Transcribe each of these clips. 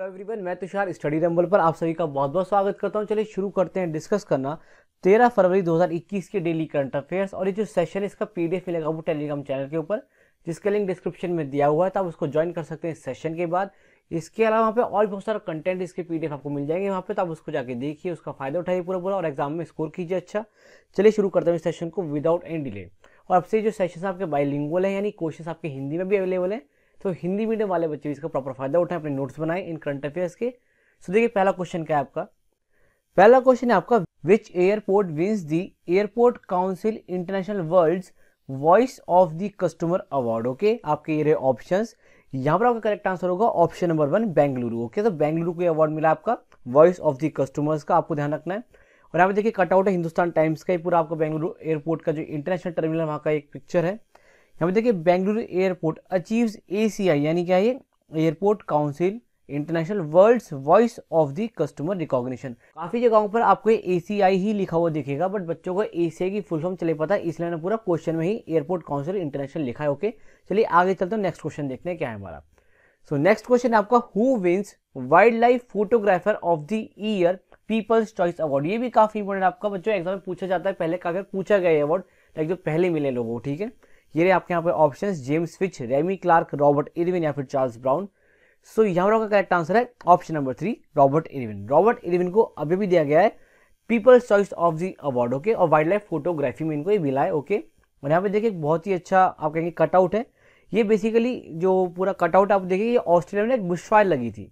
Hello everyone मैं Tushar study rumble पर आप सभी का बहुत बहुत स्वागत करता हूं चलिए शुरू करते हैं डिस्कस करना 13 फरवरी 2021 के डेली करंट अफेयर्स और ये जो सेशन इसका पीडीएफ मिलेगा वो टेलीग्राम चैनल के ऊपर जिसका लिंक डिस्क्रिप्शन में दिया हुआ है तो आप उसको ज्वाइन कर सकते हैं इस सेशन के बाद इसके अलावा वहाँ पर और बहुत सारा कंटेंट इसके पीडीएफ आपको मिल जाएंगे वहाँ पे तो आप उसको जाके देखिए उसका फायदा उठाइए पूरा पूरा और एग्जाम में स्कोर कीजिए अच्छा चलिए शुरू करते हैं इस सेशन को विदाउट एनी डिले और अब से जो सेशन आपके बाईलिंगुअल है यानी क्वेश्चन आपके हिंदी में भी अवेलेबल है तो हिंदी मीडियम वाले बच्चे इसका प्रॉपर फायदा उठाएं अपने नोट्स बनाएं इन करंट अफेयर्स के सो देखिए पहला क्वेश्चन क्या है आपका पहला क्वेश्चन है आपका which airport wins the airport council international world voice of the customer award okay आपके ये रहे ऑप्शन यहाँ पर आपका करेक्ट आंसर होगा option number one Bengaluru okay तो बेंगलुरु को अवार्ड मिला आपका वॉइस ऑफ द कस्टमर्स का आपको ध्यान रखना है और यहाँ पे देखिए कटआउट है हिंदुस्तान टाइम्स का ही पूरा आपका बेंगलुरु एयरपोर्ट का जो इंटरनेशनल टर्मिनल वहाँ का एक पिक्चर है यहाँ पर देखिए बेंगलुरु एयरपोर्ट अचीव्स एसीआई यानी क्या ये airport council international world voice of the customer recognition काफी जगहों पर आपको एसीआई ही लिखा हुआ दिखेगा बट बच्चों को आई की फुल फॉर्म चले पता है इसलिए पूरा क्वेश्चन में ही एयरपोर्ट काउंसिल इंटरनेशनल लिखा है ओके चलिए आगे चलते हैं नेक्स्ट क्वेश्चन देखते हैं क्या है हमारा सो नेक्स्ट क्वेश्चन आपका who wins wildlife photographer of the year people's choice award ये भी काफी इंपॉर्टेंट आपका बच्चों एग्जाम में पूछा जाता है पहले काफी पूछा गया अवार्ड लाइक जो पहले मिले लोगों ठीक है ये रहे आपके यहाँ पे option James Fitch Remy Clarke Robert Irwin या फिर चार्ल्स ब्राउन सो यहाँ पर आपका करेक्ट आंसर है option number three Robert Irwin Robert Irwin को अभी भी दिया गया है people's choice of the award okay और वाइल्ड लाइफ फोटोग्राफी में इनको ये मिला है ओके और यहाँ पे देखिए बहुत ही अच्छा आप कहेंगे कटआउट है ये बेसिकली जो पूरा कटआउट आप देखिए ये ऑस्ट्रेलिया में एक बुश फायर लगी थी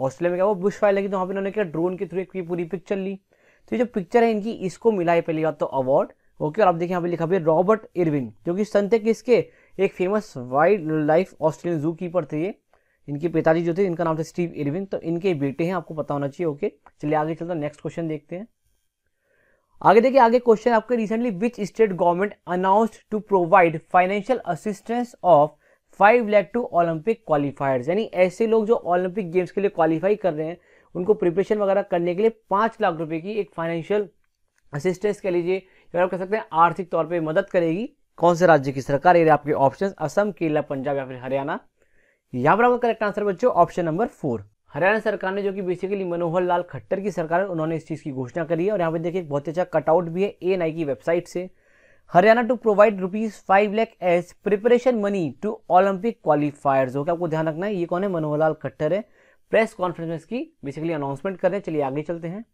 ऑस्ट्रेलिया में क्या वो बुश फायर लगी तो वहाँ पर इन्होंने क्या ड्रोन के थ्रू एक पूरी पिक्चर ली तो ये जो पिक्चर है इनकी इसको मिला है पहली बात तो अवार्ड ओके और आप देखिए यहाँ पे लिखा हुआ रॉबर्ट इरविन जो कि सन थे किसके एक famous wildlife Australian zookeeper थे ये इनके पिताजी जो थे इनका नाम था स्टीव इरविन तो इनके बेटे हैं आपको पता होना चाहिए ओके चलिए आगे चलते नेक्स्ट क्वेश्चन देखते हैं आगे देखिए आगे क्वेश्चन आपके recently which state government announced to provide financial assistance of five lakh to Olympic qualifiers यानी ऐसे लोग जो ओलंपिक गेम्स के लिए क्वालिफाई कर रहे हैं उनको प्रिपरेशन वगैरह करने के लिए पांच लाख रुपए की एक फाइनेंशियल असिस्टेंस कह लीजिए आप कह सकते हैं आर्थिक तौर पर मदद करेगी कौन से राज्य की सरकार ये आपके ऑप्शन असम केरला पंजाब या फिर हरियाणा यहाँ पर आपका करेक्ट आंसर बच्चों ऑप्शन नंबर फोर हरियाणा सरकार ने जो कि बेसिकली मनोहर लाल खट्टर की सरकार है उन्होंने इस चीज़ की घोषणा करी है और यहाँ पे देखिए बहुत अच्छा कटआउट भी है ए की वेबसाइट से Haryana to provide rupees five lakh as preparation money to Olympic qualifiers okay आपको ध्यान रखना है ये कौन है मनोहर लाल खट्टर है प्रेस कॉन्फ्रेंस में इसकी बेसिकली अनाउंसमेंट कर रहे हैं चलिए आगे चलते हैं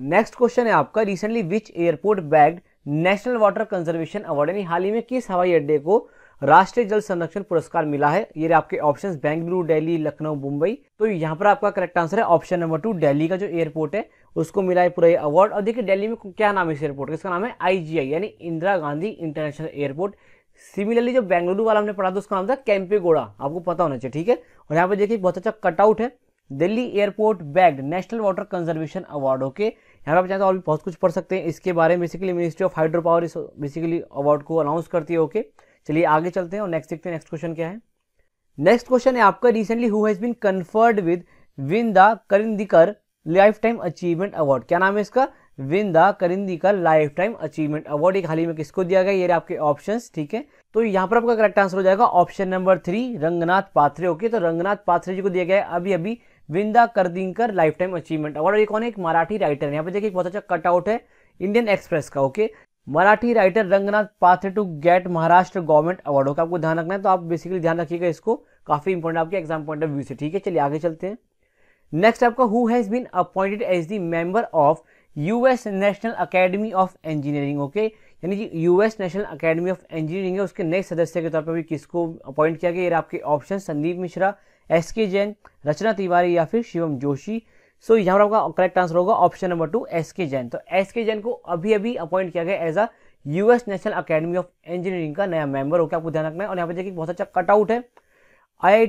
नेक्स्ट क्वेश्चन है आपका recently which airport bagged national water conservation award यानी हाल ही में किस हवाई अड्डे को राष्ट्रीय जल संरक्षण पुरस्कार मिला है ये आपके ऑप्शंस बेंगलुरु दिल्ली लखनऊ मुंबई तो यहाँ पर आपका करेक्ट आंसर है ऑप्शन नंबर टू दिल्ली का जो एयरपोर्ट है उसको मिला है पूरा अवार्ड और देखिए दिल्ली में क्या नाम है इस एयरपोर्ट का इसका नाम है आईजीआई यानी Indira Gandhi international airport similarly जो बेंगलुरु वाला हमने पढ़ा था उसका नाम था कैंपेगोड़ा आपको पता होना चाहिए ठीक है और यहाँ पर देखिए बहुत अच्छा कटआउट है Delhi airport bagged national water conservation award okay okay? यहाँ पर आप चाहें तो और भी बहुत कुछ पढ़ सकते हैं इसके बारे में basically ministry of hydro power इस बेसिकली अवार्ड को अनाउंस करती है ओके चलिए आगे चलते हैं और नेक्स्ट देखते हैं नेक्स्ट क्वेश्चन क्या है नेक्स्ट क्वेश्चन है आपका recently who has been conferred with Vinda Karandikar lifetime achievement award क्या नाम है इसका Vinda Karandikar lifetime achievement award एक हाल ही में किसको दिया गया ये रहे आपके ऑप्शन ठीक है तो यहाँ पर आपका करेक्ट आंसर हो जाएगा option number three Ranganath Pathare okay तो रंगनाथ पात्रे जी को दिया गया है अभी अभी Vinda Karandikar lifetime achievement award ये कौन है एक मराठी राइटर है यहाँ पर देखिए एक बहुत अच्छा कटआउट है इंडियन एक्सप्रेस का okay Marathi writer Ranganath Pathare to get Maharashtra government award का आपको ध्यान रखना है तो आप बेसिकली ध्यान रखिएगा इसको काफी इंपॉर्टेंट आपके एग्जाम पॉइंट ऑफ व्यू से ठीक है चलिए आगे चलते हैं नेक्स्ट आपका who has been appointed as the member of US national academy of engineering okay यानी कि US national academy of engineering है उसके नेक्स्ट सदस्य के तौर पर भी किसको अपॉइंट किया गया ये आपके option Sandeep Mishra S K Jain रचना तिवारी या फिर शिवम जोशी सो so, यहाँ पर आपका करेक्ट आंसर होगा option number two S K Jain तो एस के जैन को अभी अभी अपॉइंट किया गया as a US national academy of engineering का नया मेंबर हो क्या आपको ध्यान रखना है और यहाँ पर देखिए बहुत अच्छा कटआउट है आई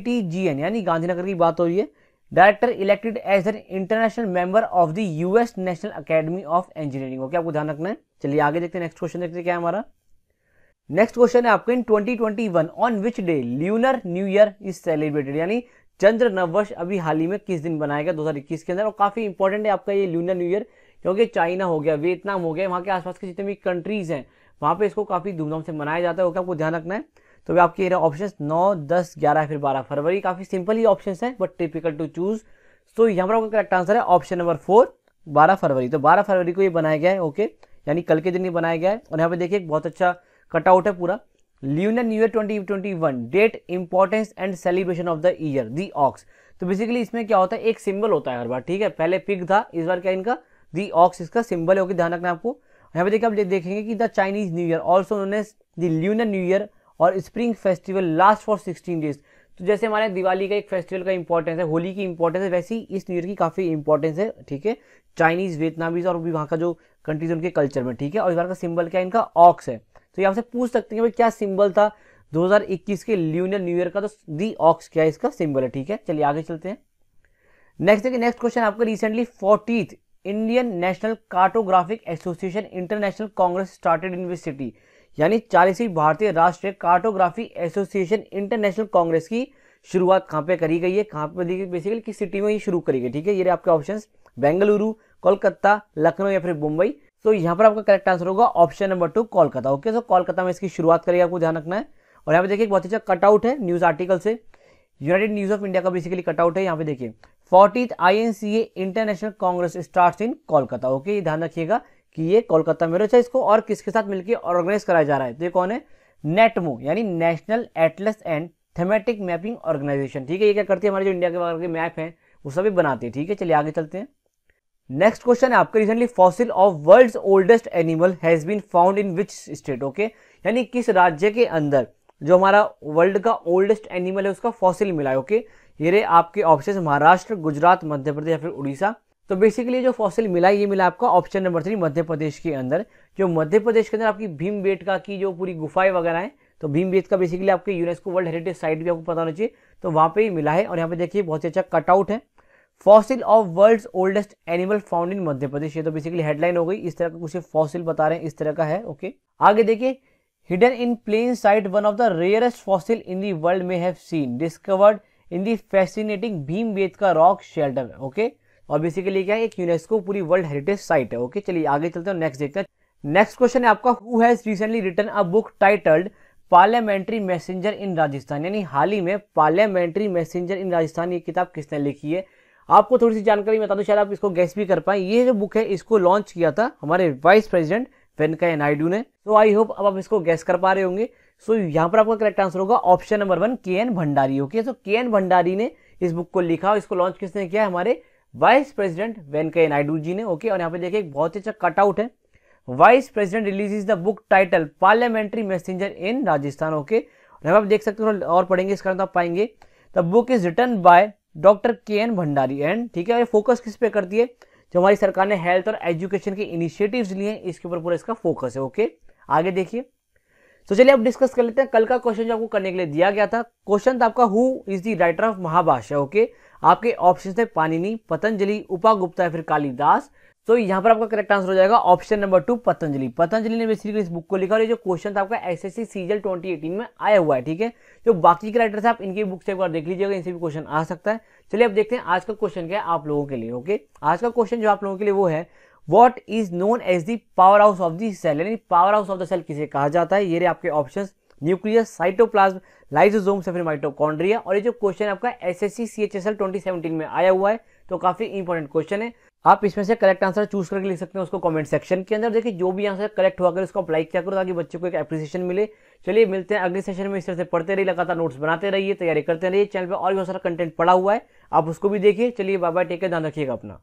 एन यानी गांधीनगर की बात हो रही है director elected as an international member of the US national academy of engineering हो क्या आपको ध्यान रखना है चलिए आगे देखते हैं नेक्स्ट क्वेश्चन देखते हैं क्या है हमारा नेक्स्ट क्वेश्चन है आपका in 2021 on which day lunar new year is celebrated यानी चंद्र नववर्ष अभी हाल ही में किस दिन बनाएगा गया 2021 के अंदर और काफी इंपॉर्टेंट है आपका ये ल्यूनर न्यू ईयर क्योंकि चाइना हो गया वियतनाम हो गया वहाँ के आसपास के जितने भी कंट्रीज हैं वहां पे इसको काफी धूमधाम से मनाया जाता है आपको ध्यान रखना है तो आपके ऑप्शन नौ दस ग्यारह फिर बारह फरवरी काफी सिंपल ही ऑप्शन है बट टिपिकल टू चूज तो यहाँ पर आपका करेक्ट आंसर है ऑप्शन नंबर फोर बारह फरवरी तो बारह फरवरी को ये बनाया गया है ओके यानी कल के दिन ही बनाया गया है और यहाँ पे देखिए बहुत अच्छा कटआउट है पूरा lunar new year twenty twenty one date importance and celebration of the year the ox तो बेसिकली इसमें क्या होता है एक सिंबल होता है हर बार ठीक है पहले पिक था इस बार क्या इनका दी ऑक्स इसका सिंबल ओके ध्यान रखना आपको यहाँ पे देखिए आप देखेंगे कि the Chinese new year also उन्होंने द ल्यूनर न्यू ईयर और spring festival last for sixteen days तो जैसे हमारे दिवाली का एक फेस्टिवल का इंपॉर्टेंस है होली की इंपॉर्टेंस है वैसी इस न्यू ईयर की काफ़ी इंपॉर्टेंस है ठीक है चाइनीज वियतनामीज और भी वहाँ का जो कंट्रीज उनके कल्चर में ठीक है और इस बार का सिंबल क्या है इनका ऑक्स है तो ये आपसे पूछ सकते हैं क्या सिंबल था 2021 के ल्यूनर न्यू ईयर का तो दी ऑक्स क्या है इसका सिंबल है ठीक है चलिए आगे चलते हैं नेक्स्ट देखिए नेक्स्ट क्वेश्चन आपका recently forty Indian national cartographic association international congress started in which city यानी चालीसवीं भारतीय राष्ट्रीय कार्टोग्राफी एसोसिएशन इंटरनेशनल कांग्रेस की शुरुआत कहाँ पे करी गई है कहाँ पे देखिए बेसिकली किस सिटी में ये शुरू करी गई ठीक है ये आपके ऑप्शन बेंगलुरु कोलकाता लखनऊ या फिर मुंबई सो so, यहाँ पर आपका करेक्ट आंसर होगा option number two Kolkata okay so Kolkata में इसकी शुरुआत करिए आपको ध्यान रखना है और यहाँ पे देखिए बहुत अच्छा कटआउट है न्यूज़ आर्टिकल से यूनाइटेड न्यूज़ ऑफ इंडिया का बेसिकली कटआउट है यहाँ पे देखिए fortieth I N C A international congress start in Kolkata okay ये ध्यान रखिएगा कि ये कोलकाता में रचा इसको और किसके साथ मिलकर ऑर्गेनाइज कराया जा रहा है तो ये कौन है नेटमो यानी national atlas and thematic mapping organisation ठीक है ये क्या करती है हमारे जो इंडिया के मैप है वो सभी बनाते हैं ठीक है चलिए आगे चलते हैं नेक्स्ट क्वेश्चन है आपका recently fossil of world's oldest animal has been found in which state okay यानी किस राज्य के अंदर जो हमारा वर्ल्ड का ओल्डेस्ट एनिमल है उसका फॉसिल मिला है ओके ये रहे आपके ऑप्शन महाराष्ट्र गुजरात मध्य प्रदेश या फिर उड़ीसा तो बेसिकली जो फॉसिल मिला ये मिला आपका option number three Madhya Pradesh के अंदर जो मध्य प्रदेश के अंदर आपकी भीम बेटका की जो पूरी गुफाएं वगैरह है तो भीम बेटका बेसिकली आपके यूनेस्को वर्ल्ड हेरिटेज साइट भी आपको पता होना चाहिए तो वहाँ पे ही मिला है और यहाँ पे देखिए बहुत ही अच्छा कटआउट है fossil of world's oldest animal found in Madhya Pradesh ये तो बेसिकली हेडलाइन हो गई इस तरह का कुछ फॉसिल बता रहे हैं इस तरह का है ओके okay? आगे देखिए hidden in plain sight one of the rarest fossil in the world में have seen discovered in the fascinating Bhimbetka rock shelter okay और बेसिकली क्या है एक यूनेस्को पूरी वर्ल्ड हेरिटेज साइट है ओके okay? चलिए आगे चलते हैं नेक्स्ट देखते हैं नेक्स्ट क्वेश्चन है आपका who has recently written a book titled parliamentary messenger in Rajasthan यानी हाल ही में पार्लियामेंट्री मैसेंजर इन राजस्थान ये किताब किसने लिखी है आपको थोड़ी सी जानकारी बता दूं शायद आप इसको गैस भी कर पाए ये जो बुक है इसको लॉन्च किया था हमारे वाइस प्रेसिडेंट वेंकैया नायडू ने तो आई होप अब आप इसको गैस कर पा रहे होंगे सो so, यहाँ पर आपका करेक्ट आंसर होगा option number one K N Bhandari okay so K N Bhandari ने इस बुक को लिखा और इसको लॉन्च किसने किया हमारे वाइस प्रेसिडेंट वेंकैया नायडू जी ने ओके okay? और यहाँ पे देखिए एक बहुत ही अच्छा कटआउट है vice president release is the book title parliamentary messenger in Rajasthan okay यहाँ आप देख सकते हो और पढ़ेंगे इसका मतलब आप पाएंगे the book is return by doctor K N Bhandari and ठीक है ये फोकस किस पे करती है जो हमारी सरकार ने हेल्थ और एजुकेशन के इनिशिएटिव लिए हैं इसके ऊपर पूरा इसका फोकस है ओके आगे देखिए तो चलिए अब डिस्कस कर लेते हैं कल का क्वेश्चन जो आपको करने के लिए दिया गया था क्वेश्चन था आपका who is the writer of Mahabhashya okay आपके ऑप्शन थे पानिनी पतंजलि उपा गुप्ता या फिर कालिदास तो यहाँ पर आपका करेक्ट आंसर हो जाएगा option number two Patanjali Patanjali ने बेसिकली इस बुक को लिखा और ये जो क्वेश्चन आपका S S C CGL twenty eighteen में आया हुआ है ठीक है जो बाकी के राइटर्स आप इनकी बुक से एक बार देख लीजिएगा इनसे भी क्वेश्चन आ सकता है चलिए अब देखते हैं आज का क्वेश्चन क्या है आप लोगों के लिए ओके आज का क्वेश्चन जो आप लोगों के लिए वो है what is known as the power house of the cell यानी power house of the cell किसे कहा जाता है ये रहे आपके ऑप्शन न्यूक्लियस साइटोप्लाज्म लाइजोजोम से फिर माइटोकॉन्ड्रिया और ये जो क्वेश्चन आपका S S C C H S twenty में आया हुआ है तो काफी इंपॉर्टेंट क्वेश्चन है आप इसमें से करेक्ट आंसर चूज करके लिख सकते हैं उसको कमेंट सेक्शन के अंदर देखिए जो भी आंसर करेक्ट हुआ कर उसको अप्लाई किया करो ताकि बच्चों को एक एप्रिसिएशन मिले चलिए मिलते हैं अगले सेशन में इस तरह से पढ़ते रहिए लगातार नोट्स बनाते रहिए तैयारी करते रहिए चैनल पर और भी बहुत सारा कंटेंट पड़ा हुआ है आप उसको भी देखिए चलिए बाबा टेक के ध्यान रखिएगा अपना